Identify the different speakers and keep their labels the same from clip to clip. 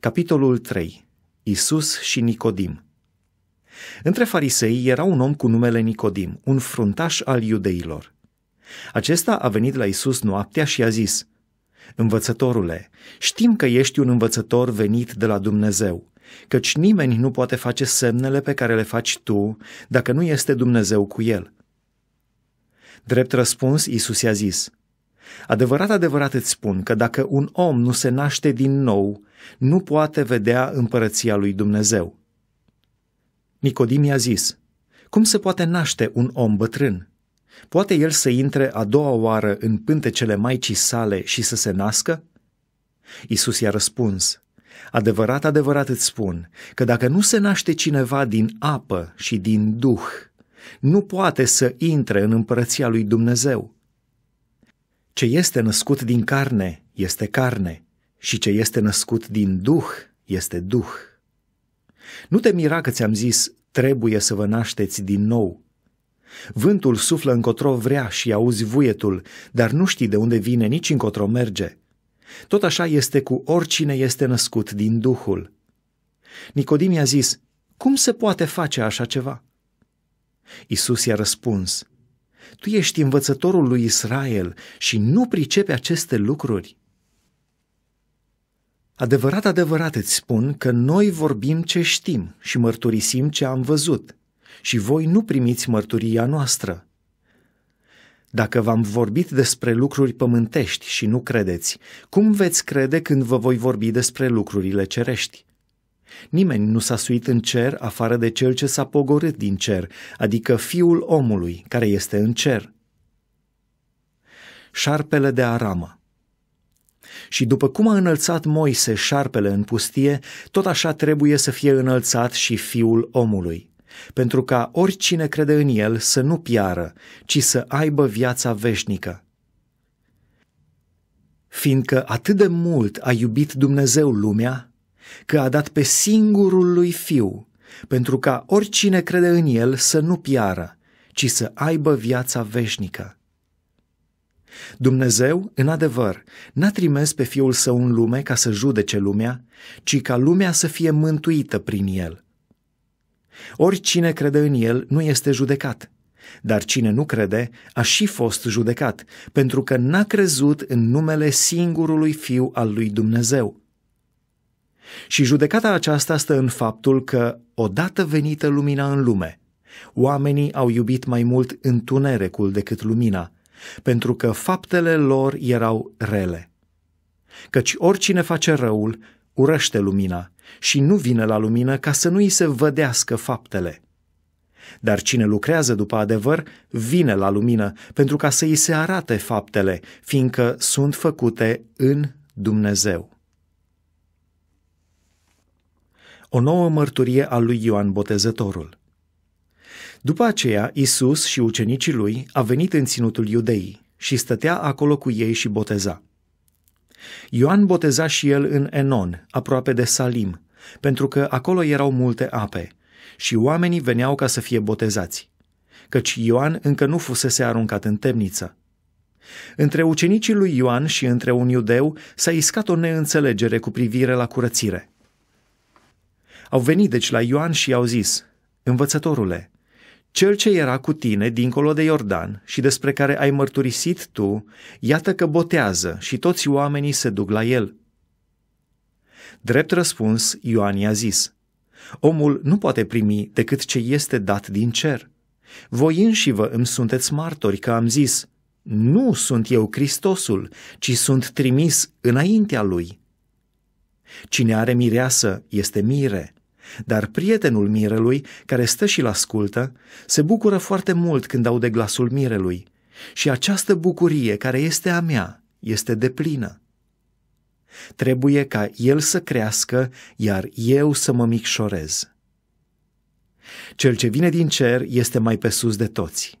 Speaker 1: Capitolul 3. Isus și Nicodim. Între farisei era un om cu numele Nicodim, un fruntaș al iudeilor. Acesta a venit la Isus noaptea și a zis, Învățătorule, știm că ești un învățător venit de la Dumnezeu, căci nimeni nu poate face semnele pe care le faci tu dacă nu este Dumnezeu cu el. Drept răspuns, Isus i-a zis, Adevărat, adevărat îți spun că dacă un om nu se naște din nou, nu poate vedea împărăția lui Dumnezeu. Nicodim i-a zis, cum se poate naște un om bătrân? Poate el să intre a doua oară în pântecele Maicii sale și să se nască? Isus i-a răspuns, adevărat, adevărat îți spun că dacă nu se naște cineva din apă și din duh, nu poate să intre în împărăția lui Dumnezeu. Ce este născut din carne este carne și ce este născut din duh este duh. Nu te mira că ți-am zis, trebuie să vă nașteți din nou. Vântul suflă încotro vrea și auzi vuietul, dar nu știi de unde vine, nici încotro merge. Tot așa este cu oricine este născut din Duhul. Nicodim i-a zis, cum se poate face așa ceva? Isus i-a răspuns, tu ești învățătorul lui Israel și nu pricepe aceste lucruri. Adevărat, adevărat îți spun că noi vorbim ce știm și mărturisim ce am văzut și voi nu primiți mărturia noastră. Dacă v-am vorbit despre lucruri pământești și nu credeți, cum veți crede când vă voi vorbi despre lucrurile cerești? Nimeni nu s-a suit în cer afară de cel ce s-a pogorât din cer, adică fiul omului care este în cer. Șarpele de aramă și după cum a înălțat Moise șarpele în pustie, tot așa trebuie să fie înălțat și fiul omului, pentru ca oricine crede în el să nu piară, ci să aibă viața veșnică. Fiindcă atât de mult a iubit Dumnezeu lumea, că a dat pe singurul lui Fiu, pentru ca oricine crede în El să nu piară, ci să aibă viața veșnică. Dumnezeu, în adevăr, n-a trimis pe Fiul Său în lume ca să judece lumea, ci ca lumea să fie mântuită prin El. Oricine crede în El nu este judecat, dar cine nu crede a și fost judecat, pentru că n-a crezut în numele singurului Fiu al lui Dumnezeu. Și judecata aceasta stă în faptul că, odată venită lumina în lume, oamenii au iubit mai mult întunericul decât lumina, pentru că faptele lor erau rele. Căci oricine face răul, urăște lumina și nu vine la lumină ca să nu îi se vădească faptele. Dar cine lucrează după adevăr, vine la lumină pentru ca să îi se arate faptele, fiindcă sunt făcute în Dumnezeu. o nouă mărturie a lui Ioan Botezătorul. După aceea, Isus și ucenicii lui a venit în ținutul iudeii și stătea acolo cu ei și boteza. Ioan boteza și el în Enon, aproape de Salim, pentru că acolo erau multe ape și oamenii veneau ca să fie botezați, căci Ioan încă nu fusese aruncat în temniță. Între ucenicii lui Ioan și între un iudeu s-a iscat o neînțelegere cu privire la curățire – au venit deci la Ioan și i-au zis, Învățătorule, cel ce era cu tine dincolo de Iordan și despre care ai mărturisit tu, iată că botează și toți oamenii se duc la el. Drept răspuns, Ioan i-a zis, Omul nu poate primi decât ce este dat din cer. Voi înși vă îmi sunteți martori că am zis, nu sunt eu Hristosul, ci sunt trimis înaintea lui. Cine are mireasă este mire, dar prietenul mirelui, care stă și-l ascultă, se bucură foarte mult când aude glasul mirelui și această bucurie care este a mea este deplină. Trebuie ca el să crească, iar eu să mă micșorez. Cel ce vine din cer este mai pe sus de toți.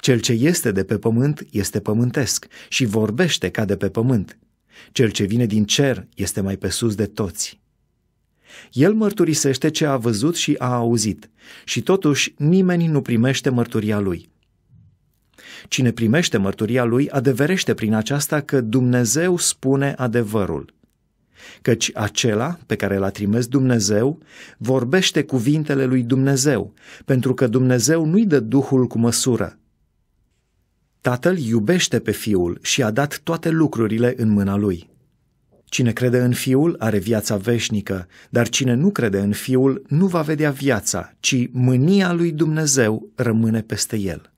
Speaker 1: Cel ce este de pe pământ este pământesc și vorbește ca de pe pământ, cel ce vine din cer este mai pe sus de toți. El mărturisește ce a văzut și a auzit și totuși nimeni nu primește mărturia lui. Cine primește mărturia lui adeverește prin aceasta că Dumnezeu spune adevărul, căci acela pe care l-a trimis Dumnezeu vorbește cuvintele lui Dumnezeu, pentru că Dumnezeu nu-i dă Duhul cu măsură, Tatăl iubește pe Fiul și a dat toate lucrurile în mâna Lui. Cine crede în Fiul are viața veșnică, dar cine nu crede în Fiul nu va vedea viața, ci mânia lui Dumnezeu rămâne peste el.